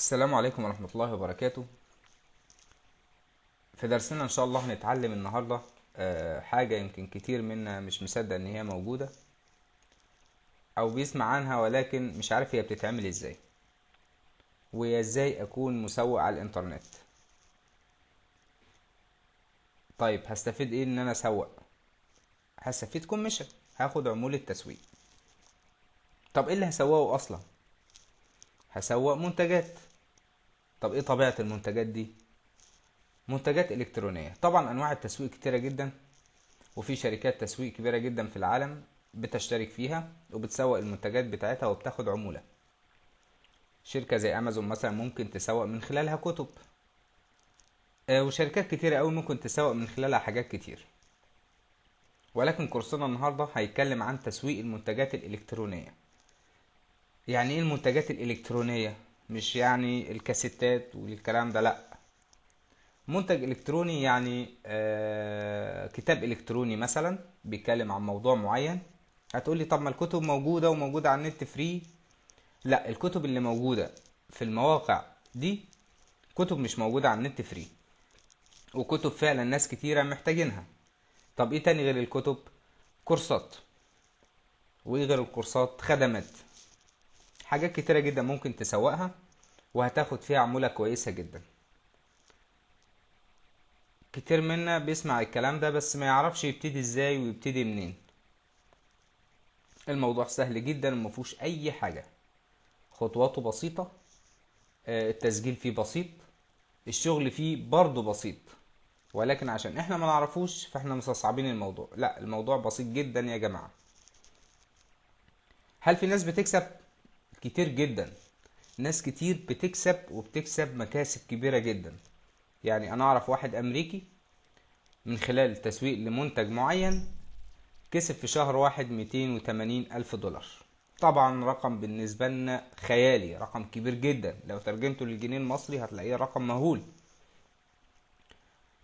السلام عليكم ورحمة الله وبركاته في درسنا إن شاء الله هنتعلم النهاردة آه، حاجة يمكن كتير منا مش مصدق إن هي موجودة أو بيسمع عنها ولكن مش عارف هي بتتعمل إزاي وهي إزاي أكون مسوق على الإنترنت طيب هستفيد إيه إن أنا أسوق هستفيد كوميشن هاخد عمولة تسويق طب إيه اللي هسوقه أصلا هسوق منتجات طب ايه طبيعه المنتجات دي منتجات الكترونيه طبعا انواع التسويق كتيره جدا وفي شركات تسويق كبيره جدا في العالم بتشترك فيها وبتسوق المنتجات بتاعتها وبتاخد عموله شركه زي امازون مثلا ممكن تسوق من خلالها كتب آه، وشركات كتيرة قوي ممكن تسوق من خلالها حاجات كتير ولكن كورسنا النهاردة هيتكلم عن تسويق المنتجات الإلكترونية يعني إيه المنتجات الإلكترونية؟ مش يعني الكاسيتات والكلام ده لا منتج الكتروني يعني آه، كتاب الكتروني مثلا بيتكلم عن موضوع معين هتقولي طب ما الكتب موجوده وموجوده على النت فري لا الكتب اللي موجوده في المواقع دي كتب مش موجوده على النت فري وكتب فعلا ناس كتيره محتاجينها طب ايه تاني غير الكتب كورسات وايه غير الكورسات خدمات حاجات كتيرة جدا ممكن تسوقها وهتاخد فيها عمولة كويسة جدا كتير منا بيسمع الكلام ده بس ما يعرفش يبتدي ازاي ويبتدي منين الموضوع سهل جدا ومفهوش اي حاجة خطواته بسيطة آه، التسجيل فيه بسيط الشغل فيه برضه بسيط ولكن عشان احنا ما نعرفوش فاحنا مستصعبين الموضوع لا الموضوع بسيط جدا يا جماعة هل في ناس بتكسب كتير جدا ناس كتير بتكسب وبتكسب مكاسب كبيرة جدا يعني انا اعرف واحد امريكي من خلال تسويق لمنتج معين كسب في شهر واحد ميتين وتمانين ألف دولار طبعا رقم بالنسبة لنا خيالي رقم كبير جدا لو ترجمته للجنيه المصري هتلاقيه رقم مهول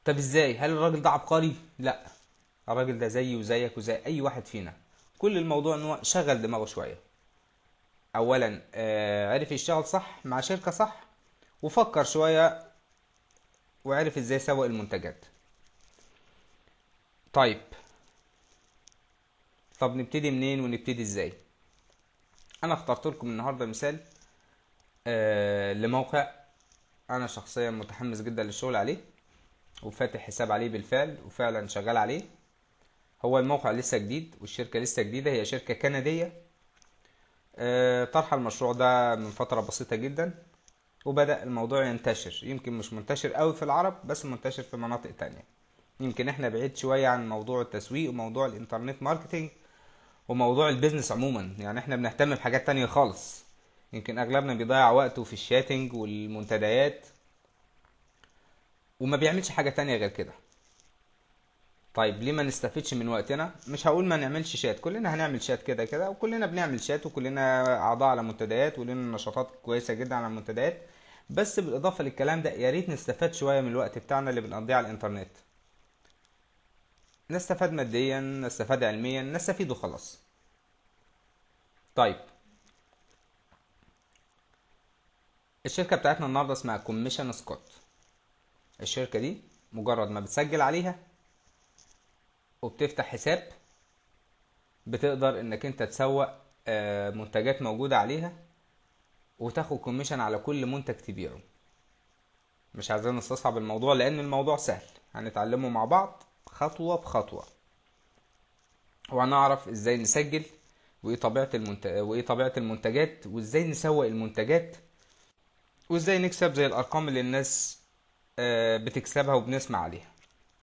طب ازاي هل الراجل ده عبقري لا الراجل ده زيي وزيك وزي اي واحد فينا كل الموضوع ان هو شغل دماغه شويه اولا آه، عرف يشتغل صح مع شركه صح وفكر شويه وعرف ازاي يسوق المنتجات طيب طب نبتدي منين ونبتدي ازاي انا اخترت لكم النهارده مثال آه لموقع انا شخصيا متحمس جدا للشغل عليه وفاتح حساب عليه بالفعل وفعلا شغال عليه هو الموقع لسه جديد والشركه لسه جديده هي شركه كنديه آه، طرح المشروع ده من فترة بسيطة جدا وبدأ الموضوع ينتشر يمكن مش منتشر قوي في العرب بس منتشر في مناطق تانية يمكن احنا بعيد شوية عن موضوع التسويق وموضوع الانترنت ماركتينج وموضوع البيزنس عموما يعني احنا بنهتم بحاجات تانية خالص يمكن اغلبنا بيضيع وقته في الشاتنج والمنتديات وما بيعملش حاجة تانية غير كده طيب ليه ما نستفدش من وقتنا مش هقول ما نعملش شات كلنا هنعمل شات كده كده وكلنا بنعمل شات وكلنا اعضاء على منتديات ولنا نشاطات كويسه جدا على المنتديات بس بالاضافه للكلام ده يا ريت نستفاد شويه من الوقت بتاعنا اللي بنقضيه على الانترنت نستفاد ماديا نستفاد علميا نستفيد وخلاص طيب الشركه بتاعتنا النهارده اسمها كوميشن سكوت الشركه دي مجرد ما بتسجل عليها وبتفتح حساب بتقدر انك انت تسوق آه، منتجات موجودة عليها وتاخد كوميشن على كل منتج تبيعه مش عايزين نستصعب الموضوع لان الموضوع سهل هنتعلمه مع بعض خطوة بخطوة وهنعرف ازاي نسجل وايه طبيعة المنت... وايه طبيعة المنتجات وازاي نسوق المنتجات وازاي نكسب زي الارقام اللي الناس آه، بتكسبها وبنسمع عليها